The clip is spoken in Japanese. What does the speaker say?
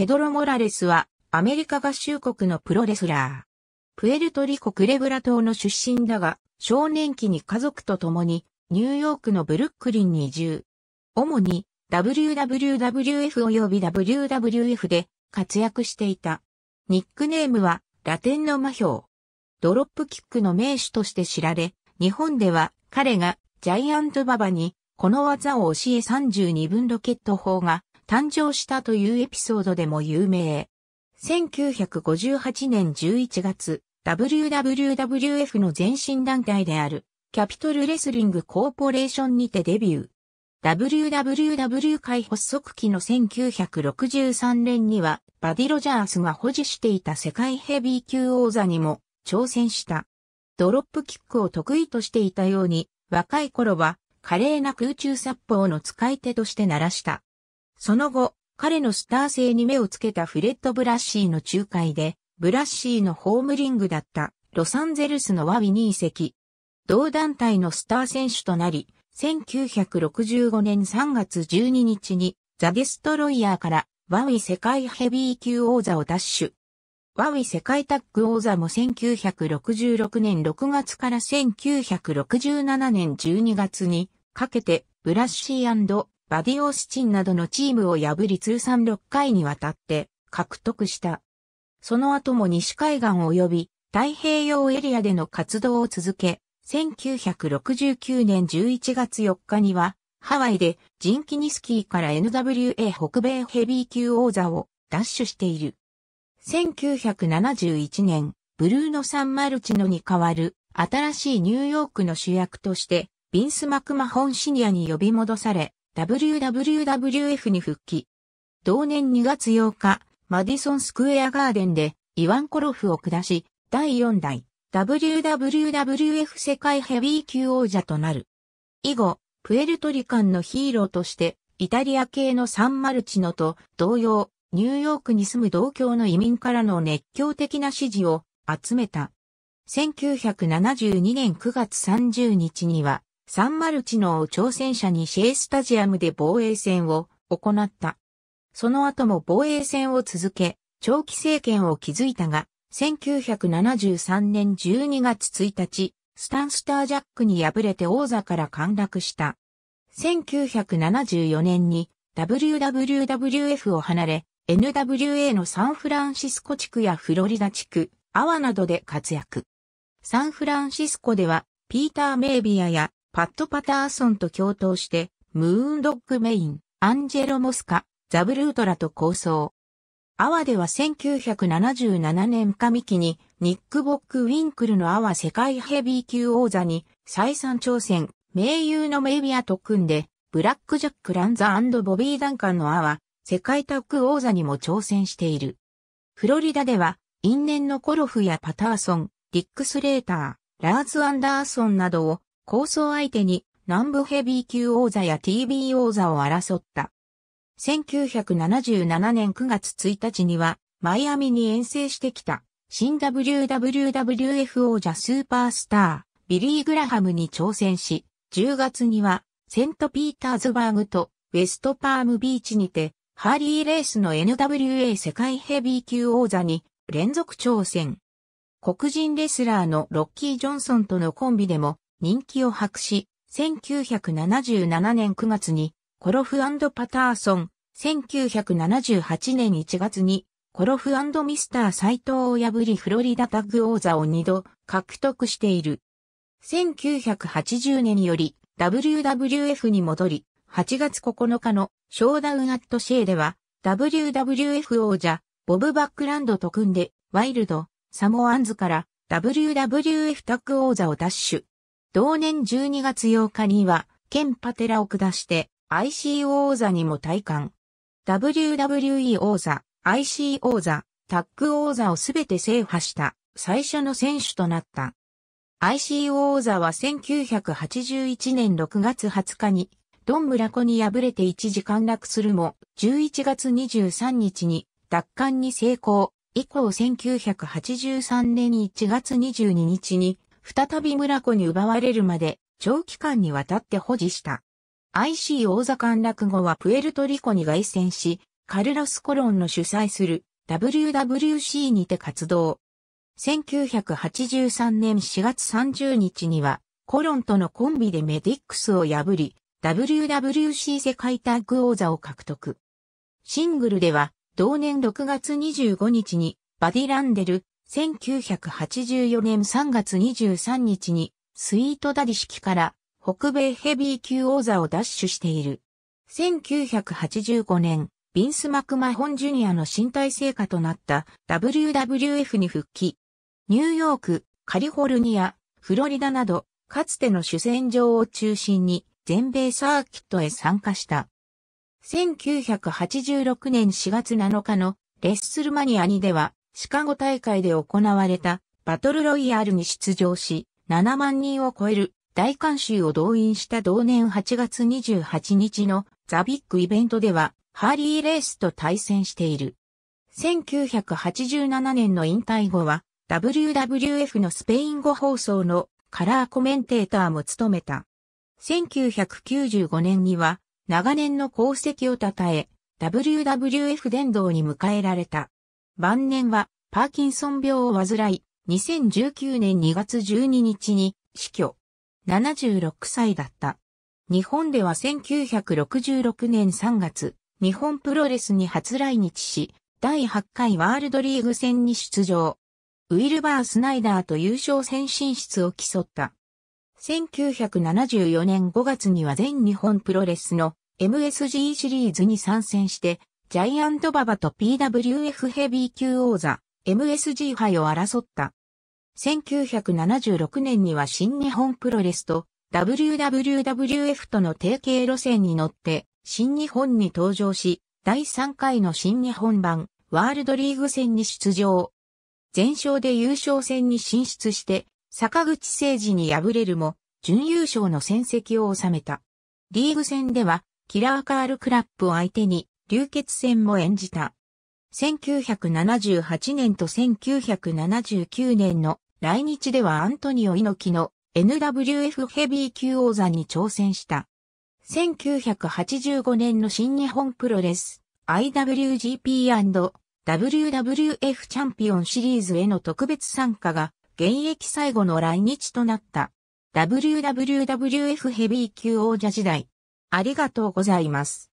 ペドロ・モラレスは、アメリカ合衆国のプロレスラー。プエルトリコ・クレブラ島の出身だが、少年期に家族と共に、ニューヨークのブルックリンに移住。主に、WWWF 及び WWF で活躍していた。ニックネームは、ラテンの魔標。ドロップキックの名手として知られ、日本では彼がジャイアントババにこの技を教え32分ロケット砲が誕生したというエピソードでも有名。1958年11月、WWWF の前身団体である、キャピトルレスリングコーポレーションにてデビュー。WWW 会発足期の1963年には、バディ・ロジャースが保持していた世界ヘビー級王座にも挑戦した。ドロップキックを得意としていたように、若い頃は華麗な空中殺法の使い手として鳴らした。その後、彼のスター性に目をつけたフレッド・ブラッシーの仲介で、ブラッシーのホームリングだったロサンゼルスのワビに移籍。同団体のスター選手となり、1965年3月12日にザ・デストロイヤーからワウィ世界ヘビー級王座を奪取。ワウィ世界タッグ王座も1966年6月から1967年12月にかけてブラッシーバディオスチンなどのチームを破り通算6回にわたって獲得した。その後も西海岸及び太平洋エリアでの活動を続け、1969年11月4日には、ハワイでジンキニスキーから NWA 北米ヘビー級王座を奪取している。1971年、ブルーノ・サン・マルチノに代わる新しいニューヨークの主役として、ビンス・マクマホンシニアに呼び戻され、WWF に復帰。同年2月8日、マディソンスクエアガーデンでイワンコロフを下し、第4代 WWF 世界ヘビー級王者となる。以後、プエルトリカンのヒーローとして、イタリア系のサンマルチノと同様、ニューヨークに住む同郷の移民からの熱狂的な支持を集めた。1972年9月30日には、サンマルチノを挑戦者にシェイスタジアムで防衛戦を行った。その後も防衛戦を続け、長期政権を築いたが、1973年12月1日、スタンスタージャックに敗れて王座から陥落した。1974年に WWWF を離れ、NWA のサンフランシスコ地区やフロリダ地区、アワなどで活躍。サンフランシスコでは、ピーター・メイビアやパット・パターソンと共闘して、ムーンドッグメイン、アンジェロ・モスカ、ザブルートラと構想。アワでは1977年上期に、ニック・ボック・ウィンクルのアワ世界ヘビー級王座に、再三挑戦、盟友のメイビアと組んで、ブラック・ジャック・ランザボビー・ダンカンのアワ、世界タッグ王座にも挑戦している。フロリダでは、因縁のコロフやパターソン、ディック・スレーター、ラーズ・アンダーソンなどを構想相手に南部ヘビー級王座や TB 王座を争った。1977年9月1日には、マイアミに遠征してきた、新 WWWF 王者スーパースター、ビリー・グラハムに挑戦し、10月には、セントピーターズバーグとウェストパームビーチにて、ハーリーレースの NWA 世界ヘビー級王座に連続挑戦。黒人レスラーのロッキー・ジョンソンとのコンビでも人気を博し、1977年9月にコロフパターソン、1978年1月にコロフミスター斎藤を破りフロリダタグ王座を2度獲得している。1980年より WWF に戻り、8月9日のショーダウンアットシェーでは WWF 王者ボブ・バックランドと組んでワイルド、サモアンズから WWF タッグ王座を奪取。同年12月8日には、県パテラを下して、IC 王座にも退官。WWE 王座、IC 王座、タッグ王座をすべて制覇した最初の選手となった。IC 王座は1981年6月20日に、ドン村子に敗れて一時陥落するも、11月23日に奪還に成功。以降1983年1月22日に再び村子に奪われるまで長期間にわたって保持した。IC 王座陥落後はプエルトリコに凱旋し、カルロス・コロンの主催する WWC にて活動。1983年4月30日には、コロンとのコンビでメディックスを破り、WWC 世界タッグ王座を獲得。シングルでは、同年6月25日に、バディ・ランデル、1984年3月23日にスイートダディ式から北米ヘビー級王座を奪取している。1985年、ビンス・マクマホン・ジュニアの身体成果となった WWF に復帰。ニューヨーク、カリフォルニア、フロリダなど、かつての主戦場を中心に全米サーキットへ参加した。1986年4月7日のレッスルマニアにではシカゴ大会で行われたバトルロイヤルに出場し、7万人を超える大観衆を動員した同年8月28日のザビッグイベントでは、ハーリーレースと対戦している。1987年の引退後は、WWF のスペイン語放送のカラーコメンテーターも務めた。1995年には、長年の功績を称え、WWF 殿堂に迎えられた。晩年はパーキンソン病を患い、2019年2月12日に死去。76歳だった。日本では1966年3月、日本プロレスに初来日し、第8回ワールドリーグ戦に出場。ウィルバー・スナイダーと優勝戦進出を競った。1974年5月には全日本プロレスの MSG シリーズに参戦してジャイアントババと PWF ヘビー級王座、MSG 杯を争った。1976年には新日本プロレスと WWWF との提携路線に乗って新日本に登場し、第3回の新日本版ワールドリーグ戦に出場。全勝で優勝戦に進出して、坂口誠二に敗れるも、準優勝の戦績を収めた。リーグ戦では、キラーカールクラップを相手に、流血戦も演じた。1978年と1979年の来日ではアントニオ猪木の NWF ヘビー級王座に挑戦した。1985年の新日本プロレス IWGP&WWF チャンピオンシリーズへの特別参加が現役最後の来日となった。WWF ヘビー級王者時代。ありがとうございます。